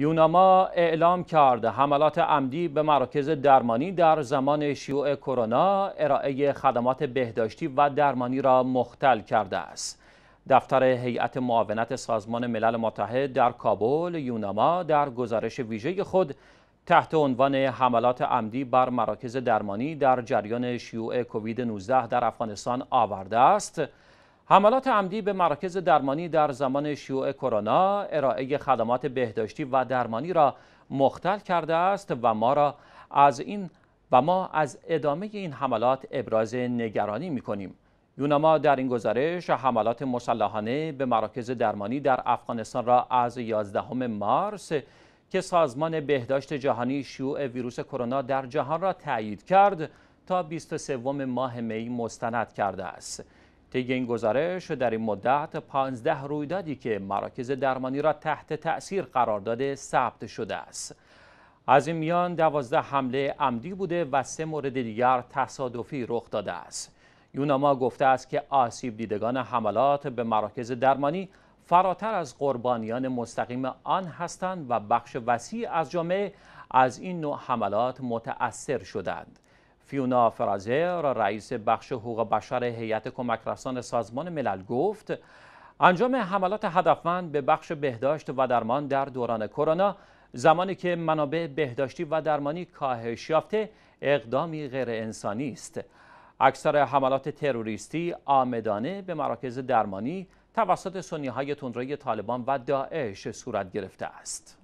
یوناما اعلام کرد حملات عمدی به مراکز درمانی در زمان شیوع کرونا ارائه خدمات بهداشتی و درمانی را مختل کرده است. دفتر هیئت معاونت سازمان ملل متحد در کابل یوناما در گزارش ویژه خود تحت عنوان حملات عمدی بر مراکز درمانی در جریان شیوع کووید 19 در افغانستان آورده است حملات عمدی به مراکز درمانی در زمان شیوع کرونا ارائه خدمات بهداشتی و درمانی را مختل کرده است و ما را از این و ما از ادامه این حملات ابراز نگرانی می کنیم. یونما در این گزارش حملات مسلحانه به مراکز درمانی در افغانستان را از 11 مارس که سازمان بهداشت جهانی شیوع ویروس کرونا در جهان را تایید کرد تا 23 ماه می مستند کرده است. طی این گزارش در این مدت 15 رویدادی که مراکز درمانی را تحت تأثیر قرار داده ثبت شده است از این میان 12 حمله عمدی بوده و سه مورد دیگر تصادفی رخ داده است یوناما گفته است که آسیب دیدگان حملات به مراکز درمانی فراتر از قربانیان مستقیم آن هستند و بخش وسیع از جامعه از این نوع حملات متأثر شدند فیونا فرازر رئیس بخش حقوق بشر هیئت کمک رسان سازمان ملل گفت انجام حملات هدفمند به بخش بهداشت و درمان در دوران کرونا زمانی که منابع بهداشتی و درمانی کاهش یافته اقدامی غیر انسانی است اکثر حملات تروریستی آمدانه به مراکز درمانی توسط سنی های طالبان و داعش صورت گرفته است